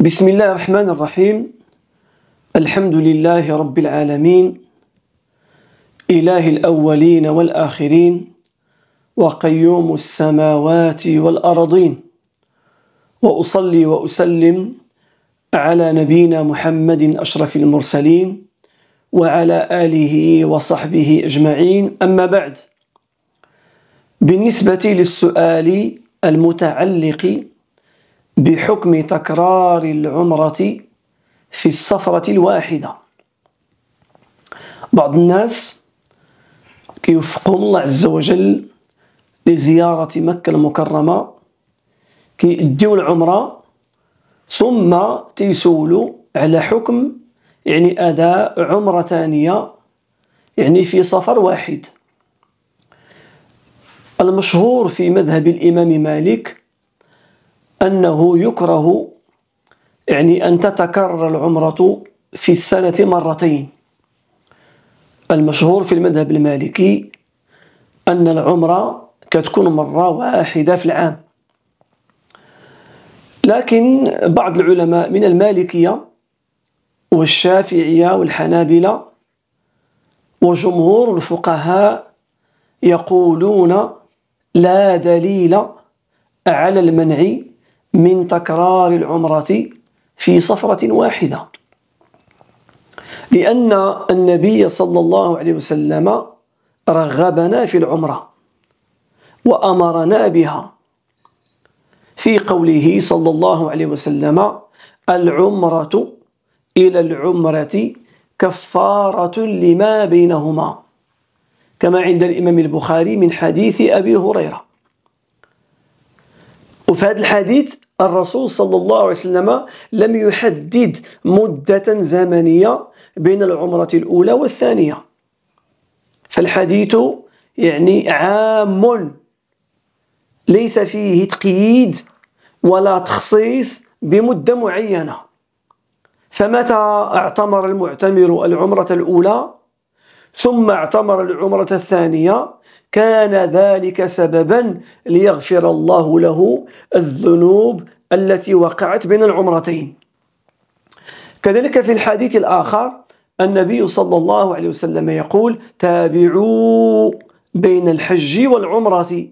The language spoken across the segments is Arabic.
بسم الله الرحمن الرحيم الحمد لله رب العالمين إله الأولين والآخرين وقيوم السماوات والأرضين وأصلي وأسلم على نبينا محمد أشرف المرسلين وعلى آله وصحبه أجمعين أما بعد بالنسبة للسؤال المتعلق بحكم تكرار العمرة في السفرة الواحدة بعض الناس كيوفقهم الله عز وجل لزيارة مكة المكرمة كيديو العمرة ثم تيسولوا على حكم يعني أداء عمرة ثانية يعني في سفر واحد المشهور في مذهب الإمام مالك أنه يكره يعني أن تتكرر العمرة في السنة مرتين المشهور في المذهب المالكي أن العمرة كتكون مرة واحدة في العام لكن بعض العلماء من المالكية والشافعية والحنابلة وجمهور الفقهاء يقولون لا دليل على المنع من تكرار العمرة في صفرة واحدة لأن النبي صلى الله عليه وسلم رغبنا في العمرة وأمرنا بها في قوله صلى الله عليه وسلم العمرة إلى العمرة كفارة لما بينهما كما عند الإمام البخاري من حديث أبي هريرة وفي هذا الحديث الرسول صلى الله عليه وسلم لم يحدد مدة زمنية بين العمرة الأولى والثانية فالحديث يعني عام ليس فيه تقييد ولا تخصيص بمدة معينة فمتى اعتمر المعتمر العمرة الأولى ثم اعتمر العمرة الثانية كان ذلك سببا ليغفر الله له الذنوب التي وقعت بين العمرتين كذلك في الحديث الآخر النبي صلى الله عليه وسلم يقول تابعوا بين الحج والعمرة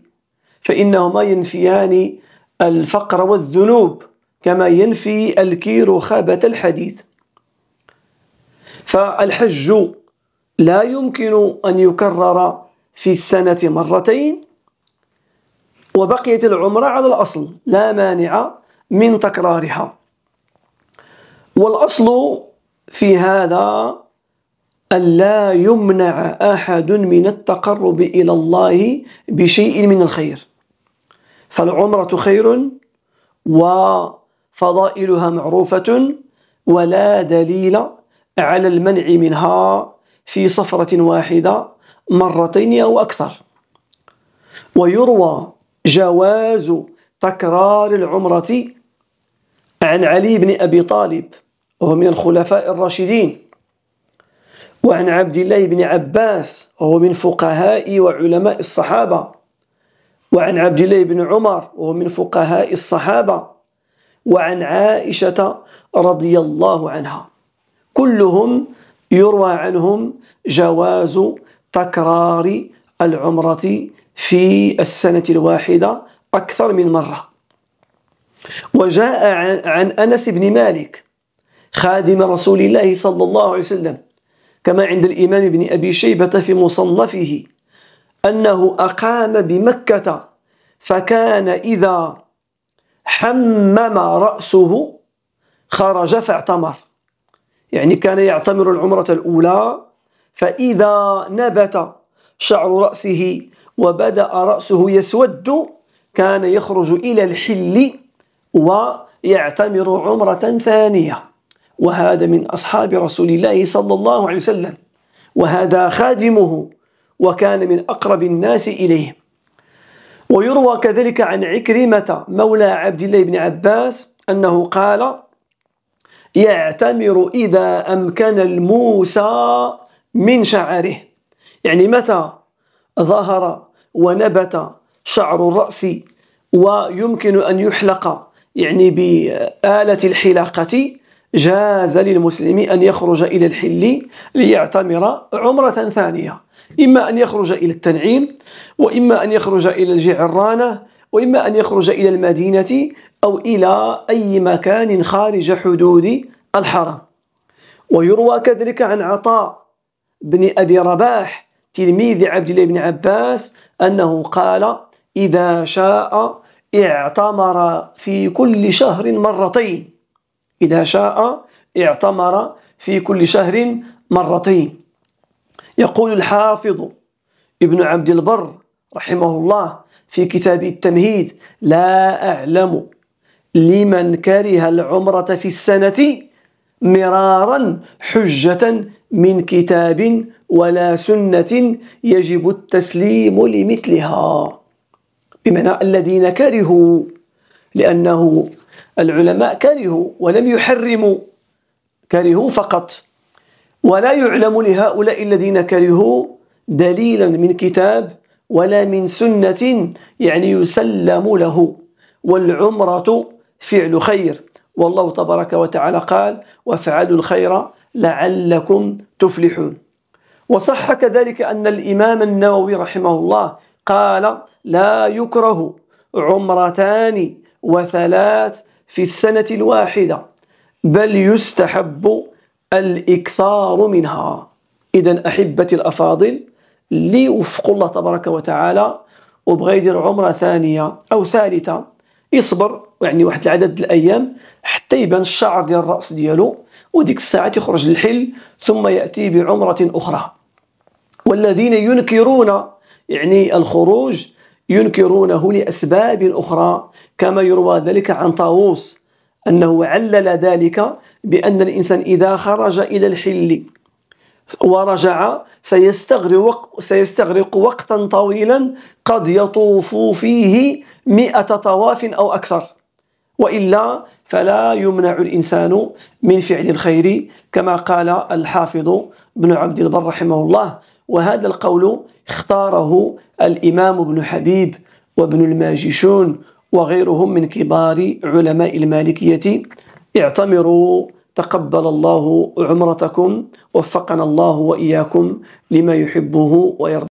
فإنهما ينفيان الفقر والذنوب كما ينفي الكير خابة الحديث فالحج لا يمكن أن يكرر في السنة مرتين وبقيت العمرة على الأصل لا مانع من تكرارها والأصل في هذا أن لا يمنع أحد من التقرب إلى الله بشيء من الخير فالعمرة خير وفضائلها معروفة ولا دليل على المنع منها في صفرة واحدة مرتين أو أكثر ويروى جواز تكرار العمرة عن علي بن أبي طالب وهو من الخلفاء الراشدين وعن عبد الله بن عباس وهو من فقهاء وعلماء الصحابة وعن عبد الله بن عمر وهو من فقهاء الصحابة وعن عائشة رضي الله عنها كلهم يروى عنهم جواز تكرار العمرة في السنة الواحدة أكثر من مرة وجاء عن أنس بن مالك خادم رسول الله صلى الله عليه وسلم كما عند الإمام بن أبي شيبة في مصنفه أنه أقام بمكة فكان إذا حمم رأسه خرج فاعتمر يعني كان يعتمر العمرة الأولى فإذا نبت شعر رأسه وبدأ رأسه يسود كان يخرج إلى الحل ويعتمر عمرة ثانية وهذا من أصحاب رسول الله صلى الله عليه وسلم وهذا خادمه وكان من أقرب الناس إليه ويروى كذلك عن عكرمة مولى عبد الله بن عباس أنه قال يعتمر إذا أمكن الموسى من شعره يعني متى ظهر ونبت شعر الرأس ويمكن أن يحلق يعني بآلة الحلاقة جاز للمسلم أن يخرج إلى الحل ليعتمر عمرة ثانية إما أن يخرج إلى التنعيم وإما أن يخرج إلى الجعرانة وإما أن يخرج إلى المدينة أو إلى أي مكان خارج حدود الحرم ويروى كذلك عن عطاء بن أبي رباح تلميذ عبد الله بن عباس أنه قال إذا شاء اعتمر في كل شهر مرتين إذا شاء اعتمر في كل شهر مرتين يقول الحافظ ابن عبد البر رحمه الله في كتاب التمهيد لا أعلم لمن كره العمرة في السنة مرارا حجة من كتاب ولا سنة يجب التسليم لمثلها بمعنى الذين كرهوا لأنه العلماء كرهوا ولم يحرموا كرهوا فقط ولا يعلم لهؤلاء الذين كرهوا دليلا من كتاب ولا من سنة يعني يسلم له والعمرة فعل خير والله تبارك وتعالى قال وفعلوا الخير لعلكم تفلحون وصح كذلك أن الإمام النووي رحمه الله قال لا يكره عمرتان وثلاث في السنة الواحدة بل يستحب الإكثار منها إذا أحبتي الأفاضل اللي وفق الله تبارك وتعالى وبغى يدير عمره ثانيه او ثالثه يصبر يعني واحد العدد الايام حتى يبان الشعر ديال الراس ديالو وديك الساعه يخرج الحل ثم ياتي بعمره اخرى والذين ينكرون يعني الخروج ينكرونه لاسباب اخرى كما يروى ذلك عن طاووس انه علل ذلك بان الانسان اذا خرج الى الحل ورجع سيستغرق, سيستغرق وقتا طويلا قد يطوف فيه مئة طواف أو أكثر وإلا فلا يمنع الإنسان من فعل الخير كما قال الحافظ بن عبد البر رحمه الله وهذا القول اختاره الإمام ابن حبيب وابن الماجشون وغيرهم من كبار علماء المالكية اعتمروا تقبل الله عمرتكم وفقنا الله وإياكم لما يحبه ويرضى